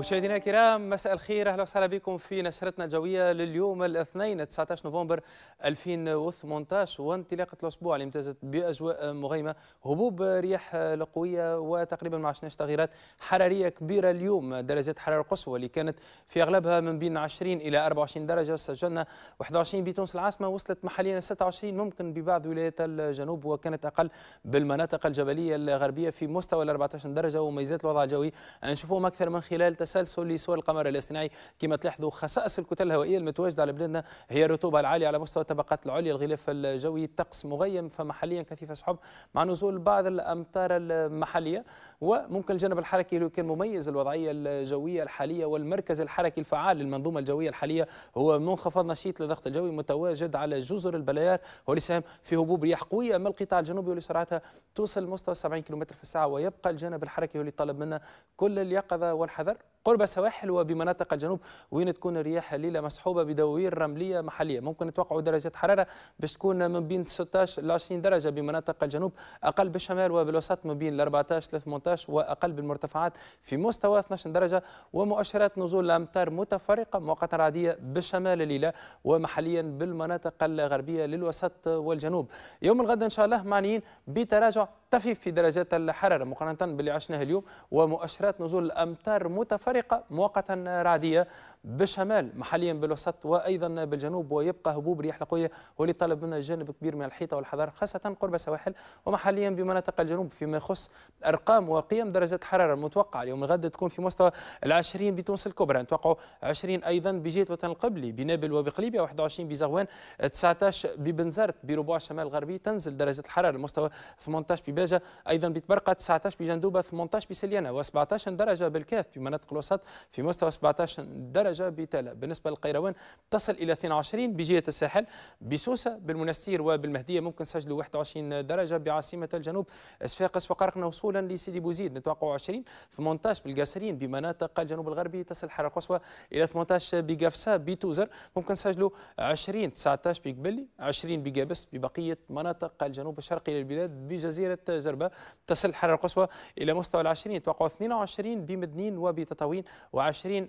مشاهدينا الكرام مساء الخير اهلا وسهلا بكم في نشرتنا الجويه لليوم الاثنين 19 نوفمبر 2018 وانطلاقه الاسبوع اللي امتازت باجواء مغيمه هبوب رياح القويه وتقريبا ما عشناش تغييرات حراريه كبيره اليوم درجات حراره قصوى اللي كانت في اغلبها من بين 20 الى 24 درجه سجلنا 21 بتونس العاصمه وصلت محليا 26 ممكن ببعض ولايات الجنوب وكانت اقل بالمناطق الجبليه الغربيه في مستوى ال 14 درجه وميزات الوضع الجوي نشوفهم اكثر من خلال تسلسل لسور القمر الاصطناعي كما تلاحظوا خصائص الكتل الهوائيه المتواجده على بلادنا هي الرطوبه العاليه على مستوى الطبقات العليا الغلاف الجوي الطقس مغيم فمحليا كثيف السحب مع نزول بعض الامطار المحليه وممكن الجانب الحركي اللي كان مميز الوضعيه الجويه الحاليه والمركز الحركي الفعال للمنظومه الجويه الحاليه هو منخفض نشيط للضغط الجوي متواجد على جزر البلايار وليسهم في هبوب رياح قويه من القطاع الجنوبي واللي سرعتها توصل مستوى 70 كم في الساعه ويبقى الجانب الحركي هو اللي طلب منا كل اليقظه والحذر قرب سواحل وبمناطق الجنوب وين تكون الرياح الليله مسحوبه بدوير رمليه محليه ممكن نتوقعوا درجات حراره باش تكون من بين 16 ل 20 درجه بمناطق الجنوب اقل بالشمال وبالوسط ما بين 14 ل 18 واقل بالمرتفعات في مستوى 12 درجه ومؤشرات نزول الامطار متفرقه مؤقتا عاديه بالشمال الليله ومحليا بالمناطق الغربيه للوسط والجنوب يوم الغد ان شاء الله معنيين بتراجع طفيف في درجات الحراره مقارنه باللي عشناه اليوم ومؤشرات نزول الامطار متفرقه فرقة مؤقتا رعدية بالشمال محليا بالوسط وأيضا بالجنوب ويبقى هبوب رياح القوية واللي طلب منا جانب كبير من الحيطة والحذر خاصة قرب السواحل ومحليا بمناطق الجنوب فيما يخص أرقام وقيم درجات الحرارة المتوقعة اليوم الغد تكون في مستوى ال ال20 بتونس الكبرى نتوقعوا 20 أيضا بجهة وطن القبلي بنابل وبقليبية 21 بزغوان 19 ببنزرت بربع الشمال الغربي تنزل درجة الحرارة لمستوى 18 بباجة أيضا بتبرقة 19 بجندوبة 18 بسليانة و17 درجة بالكاف في مناطق الوسط في مستوى 17 درجة بتالا بالنسبة للقيروان تصل إلى 22 بجهة الساحل بسوسة بالمنستير وبالمهدية ممكن سجلوا 21 درجة بعاصمة الجنوب صفاقس وقرقنا وصولا لسيدي بوزيد نتوقع 20 18 بالقاسرين بمناطق الجنوب الغربي تصل الحرارة القصوى إلى 18 بقفصة بتوزر ممكن سجلوا 20 19 بقبلي 20 بقابس ببقية مناطق الجنوب الشرقي للبلاد بجزيرة زربة تصل الحرارة القصوى إلى مستوى العشرين توقع 22 بمدنين وبتطاوين مئويين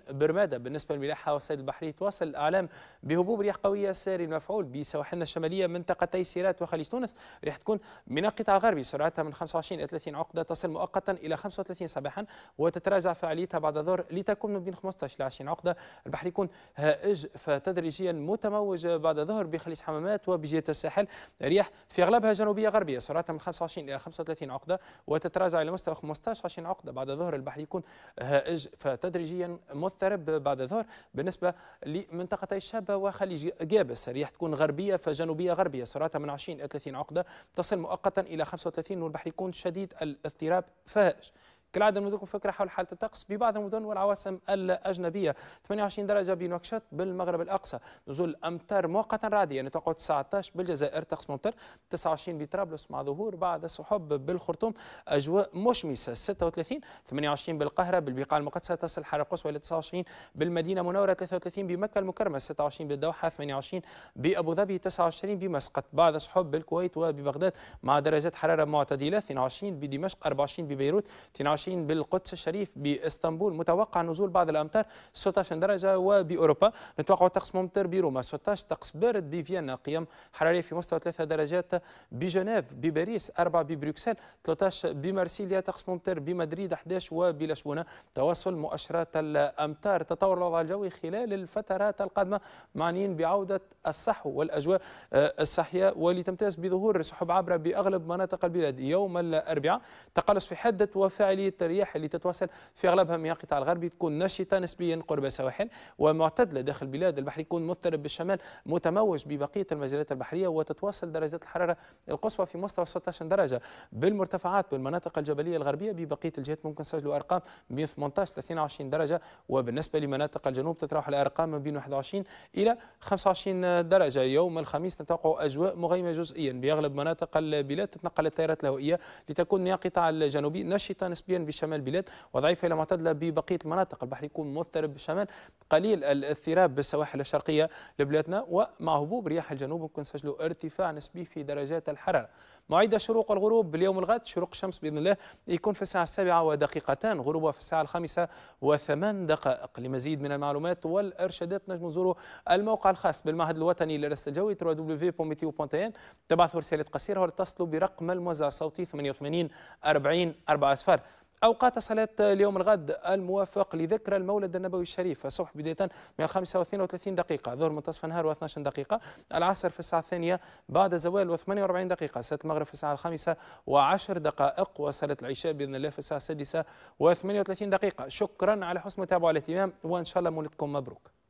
و20 برمادة بالنسبة للملاحة والصيد البحري تواصل الأعلام بهبوب رياح قوية ساري المفعول بسواحلنا الشمالية منطقتي سيرات وخليج تونس ريح تكون من القطاع الغربي سرعتها من 25 إلى 30 عقدة تصل مؤقتا إلى 35 صباحا وتتراجع فعاليتها بعد الظهر لتكون من بين 15 إلى 20 عقدة البحر يكون هائج فتدريجيا متموج بعد الظهر بخليج حمامات وبجهة الساحل رياح في أغلبها جنوبية غربية سرعتها من 25 إلى 35 عقدة وتتراجع إلى مستوى 15 20 عقدة بعد الظهر البحر يكون هائج ف فتدريجيا مضطرب بعد الظهر بالنسبه لمنطقتي الشابه وخليج جابس الرياح تكون غربيه فجنوبيه غربيه سرعتها من 20 الى 30 عقده تصل مؤقتا الى 35 والبحر يكون شديد الاضطراب فاهش كالعادة نمدكم فكرة حول حالة الطقس ببعض المدن والعواصم الأجنبية 28 درجة بنوكشت بالمغرب الأقصى نزول أمطار مؤقتا رعدية نتوقع 19 بالجزائر طقس ممطر 29 بطرابلس مع ظهور بعض السحب بالخرطوم أجواء مشمسة 36 28 بالقاهرة بالبقاع المقدسة تصل حرارة القصوى إلى 29 بالمدينة المنورة 33 بمكة المكرمة 26 بالدوحة 28 بأبو ظبي 29 بمسقط بعض السحب بالكويت وببغداد مع درجات حرارة معتدلة 22 بدمشق 24 ببيروت 22 24 بالقدس الشريف باسطنبول متوقع نزول بعض الامطار 16 درجه وباوروبا نتوقع طقس ممطر بروما 16 طقس بارد بفيينا قيم حراريه في مستوى 3 درجات بجنيف بباريس 4 ببروكسل 13 بمارسيليا طقس ممطر بمدريد 11 وبلشبونه تواصل مؤشرات الامطار تطور الوضع الجوي خلال الفترات القادمه معنيين بعوده الصحو والاجواء الصحيه ولتمتاز بظهور سحب عابره باغلب مناطق البلاد يوم الاربعاء تقلص في حده وفاعليه عملية الرياح اللي تتواصل في أغلبها من القطاع الغربي تكون نشطة نسبيا قرب السواحل ومعتدلة داخل البلاد البحر يكون مضطرب بالشمال متموج ببقية المجالات البحرية وتتواصل درجات الحرارة القصوى في مستوى 16 درجة بالمرتفعات بالمناطق الجبلية الغربية ببقية الجهات ممكن سجلوا أرقام بين 18 ل 22 درجة وبالنسبة لمناطق الجنوب تتراوح الأرقام ما بين 21 إلى 25 درجة يوم الخميس تتوقع أجواء مغيمة جزئيا بأغلب مناطق البلاد تتنقل التيارات الهوائية لتكون من القطاع الجنوبي نشطة نسبيا جدا بشمال البلاد وضعيفه الى معتدله ببقيه المناطق البحر يكون مضطرب بالشمال قليل الاضطراب بالسواحل الشرقيه لبلادنا ومع هبوب رياح الجنوب ممكن نسجلوا ارتفاع نسبي في درجات الحراره مواعيد الشروق والغروب اليوم الغد شروق الشمس باذن الله يكون في الساعه السابعه ودقيقتان غروبها في الساعه الخامسه وثمان دقائق لمزيد من المعلومات والارشادات نجم نزوروا الموقع الخاص بالمعهد الوطني للرصد الجوي www.meteo.in تبعثوا رساله قصيره ولا برقم الموزع الصوتي 88 40 4 أصفار أوقات صلاة اليوم الغد الموافق لذكرى المولد النبوي الشريف الصبح بداية من 35 وثلاثين دقيقة ظهر منتصف النهار و12 دقيقة العصر في الساعة الثانية بعد زوال و48 دقيقة صلاة المغرب في الساعة الخامسة وعشر دقائق وصلاة العشاء بإذن الله في الساعة السادسة و38 دقيقة شكرا على حسن متابعة الاهتمام وإن شاء الله مولدكم مبروك